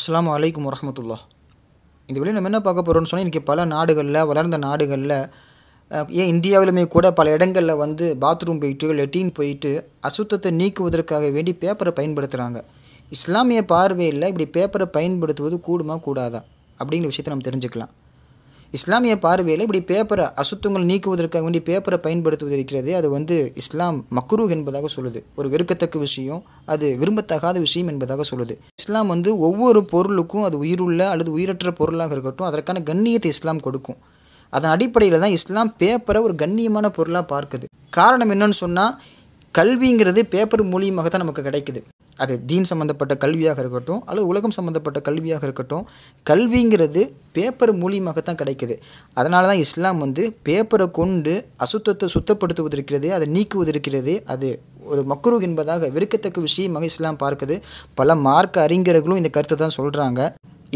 அஸ்லாம் வலைக்கம் வரமத்துல்லா இந்த வெளியே நம்ம என்ன பார்க்க போகிறோம்னு சொன்னால் இன்றைக்கி பல நாடுகளில் வளர்ந்த நாடுகளில் ஏன் இந்தியாவிலுமே கூட பல இடங்களில் வந்து பாத்ரூம் போயிட்டு லெட்டின் போயிட்டு அசுத்தத்தை நீக்குவதற்காக வேண்டி பேப்பரை பயன்படுத்துகிறாங்க இஸ்லாமிய பார்வையில் இப்படி பேப்பரை பயன்படுத்துவது கூடுமா கூடாதா அப்படிங்கிற விஷயத்தை நம்ம தெரிஞ்சுக்கலாம் இஸ்லாமிய பார்வையில் இப்படி பேப்பரை அசுத்தங்கள் நீக்குவதற்காக வேண்டி பேப்பரை பயன்படுத்துவது இருக்கிறது அது வந்து இஸ்லாம் மக்ரூ என்பதாக சொல்லுது ஒரு வெறுக்கத்தக்க விஷயம் அது விரும்பத்தகாத விஷயம் என்பதாக சொல்லுது இஸ்லாம் வந்து ஒவ்வொரு பொருளுக்கும் அது உயிருள்ள அல்லது உயிரற்ற பொருளாக இருக்கட்டும் அதற்கான கண்ணியத்தை இஸ்லாம் கொடுக்கும் அதன் அடிப்படையில் தான் இஸ்லாம் பேப்பரை ஒரு கண்ணியமான பொருளாக பார்க்குது காரணம் என்னன்னு சொன்னால் கல்விங்கிறது பேப்பர் மூலியமாக தான் நமக்கு கிடைக்குது அது தீன் சம்மந்தப்பட்ட கல்வியாக இருக்கட்டும் அல்லது உலகம் சம்மந்தப்பட்ட கல்வியாக இருக்கட்டும் கல்விங்கிறது பேப்பர் மூலியமாகத்தான் கிடைக்குது அதனால தான் இஸ்லாம் வந்து பேப்பரை கொண்டு அசுத்தத்தை சுத்தப்படுத்துவதற்கிறது அதை நீக்குவதற்கிறது அது ஒரு மக்ரூ என்பதாக வெறுக்கத்தக்க விஷயமாக இஸ்லாம் பார்க்குது பல மார்க்க அறிஞர்களும் இந்த கருத்தை தான் சொல்கிறாங்க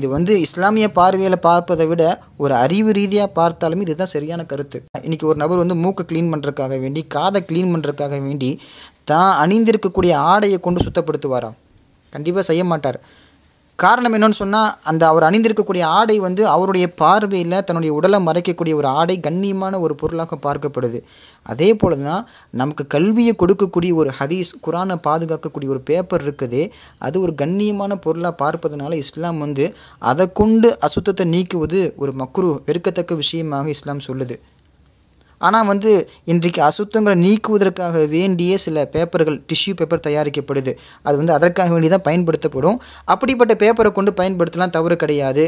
இது வந்து இஸ்லாமிய பார்வையில் பார்ப்பதை விட ஒரு அறிவு ரீதியாக பார்த்தாலுமே இதுதான் சரியான கருத்து இன்றைக்கி ஒரு நபர் வந்து மூக்கை க்ளீன் பண்ணுறதுக்காக வேண்டி காதை க்ளீன் பண்ணுறதுக்காக வேண்டி தான் அணிந்திருக்கக்கூடிய ஆடையை கொண்டு சுத்தப்படுத்துவாராம் கண்டிப்பாக செய்ய மாட்டார் காரணம் என்னென்னு சொன்னால் அந்த அவர் அணிந்திருக்கக்கூடிய ஆடை வந்து அவருடைய பார்வையில் தன்னுடைய உடலை மறைக்கக்கூடிய ஒரு ஆடை கண்ணியமான ஒரு பொருளாக பார்க்கப்படுது அதே போல தான் நமக்கு கல்வியை கொடுக்கக்கூடிய ஒரு ஹதீஸ் குரானை பாதுகாக்கக்கூடிய ஒரு பேப்பர் இருக்குது அது ஒரு கண்ணியமான பொருளாக பார்ப்பதனால இஸ்லாம் வந்து அதை கொண்டு அசுத்தத்தை நீக்குவது ஒரு மக்ரு வெறுக்கத்தக்க விஷயமாக இஸ்லாம் சொல்லுது ஆனால் வந்து இன்றைக்கு அசுத்தங்களை நீக்குவதற்காக வேண்டிய சில பேப்பர்கள் டிஷ்யூ பேப்பர் தயாரிக்கப்படுது அது வந்து அதற்காக வேண்டி தான் பயன்படுத்தப்படும் அப்படிப்பட்ட பேப்பரை கொண்டு பயன்படுத்தலாம் தவறு கிடையாது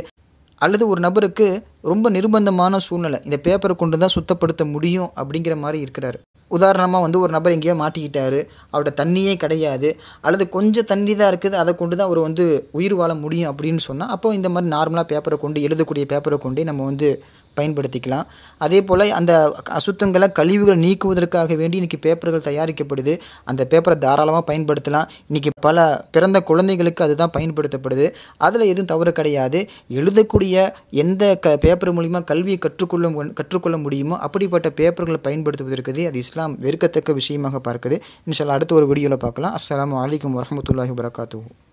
அல்லது ஒரு நபருக்கு ரொம்ப நிர்பந்தமான சூழ்நிலை இந்த பேப்பரை கொண்டு தான் சுத்தப்படுத்த முடியும் அப்படிங்கிற மாதிரி இருக்கிறாரு உதாரணமாக வந்து ஒரு நபர் எங்கேயோ மாட்டிக்கிட்டாரு அவரோட தண்ணியே கிடையாது அல்லது கொஞ்சம் தண்ணி தான் இருக்குது அதை கொண்டு தான் அவர் வந்து உயிர் வாழ முடியும் அப்படின்னு சொன்னால் அப்போ இந்த மாதிரி நார்மலாக பேப்பரை கொண்டு எழுதக்கூடிய பேப்பரை கொண்டு நம்ம வந்து பயன்படுத்திக்கலாம் அதே போல் அந்த அசுத்தங்களை கழிவுகளை நீக்குவதற்காக வேண்டி இன்றைக்கி பேப்பர்கள் தயாரிக்கப்படுது அந்த பேப்பரை தாராளமாக பயன்படுத்தலாம் இன்றைக்கி பல பிறந்த குழந்தைகளுக்கு அதுதான் பயன்படுத்தப்படுது அதில் எதுவும் தவறு கிடையாது எழுதக்கூடிய எந்த க பேப்பர் பேப்பர் மூலிமா கல்வியை கற்றுக்கொள்ளும் கற்றுக்கொள்ள முடியுமோ அப்படிப்பட்ட பேப்பர்களை பயன்படுத்துவதற்கு அது இஸ்லாம் வெறுக்கத்தக்க விஷயமாக பார்க்குது இன்ஷால்லா அடுத்த ஒரு வீடியோவில் பார்க்கலாம் அஸ்லாம் வலைக்கம் வரமத்துல்லாஹி வரகாத்து